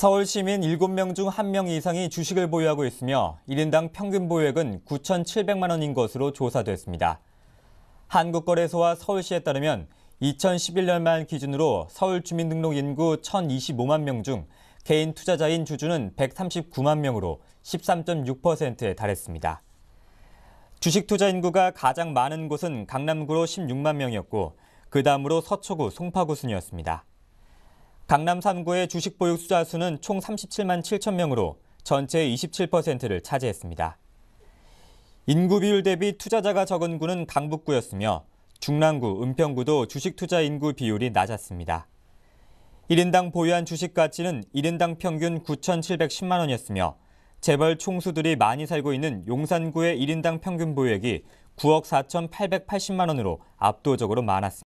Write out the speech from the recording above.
서울 시민 7명 중 1명 이상이 주식을 보유하고 있으며 1인당 평균 보유액은 9,700만 원인 것으로 조사됐습니다. 한국거래소와 서울시에 따르면 2011년만 기준으로 서울 주민등록 인구 1,025만 명 중 개인 투자자인 주주는 139만 명으로 13.6%에 달했습니다. 주식 투자 인구가 가장 많은 곳은 강남구로 16만 명이었고 그 다음으로 서초구, 송파구 순이었습니다. 강남 3구의 주식 보유 투자 수는 총 37만 7천 명으로 전체의 27%를 차지했습니다. 인구 비율 대비 투자자가 적은 구는 강북구였으며 중랑구, 은평구도 주식 투자 인구 비율이 낮았습니다. 1인당 보유한 주식 가치는 1인당 평균 9,710만 원이었으며 재벌 총수들이 많이 살고 있는 용산구의 1인당 평균 보유액이 9억 4,880만 원으로 압도적으로 많았습니다.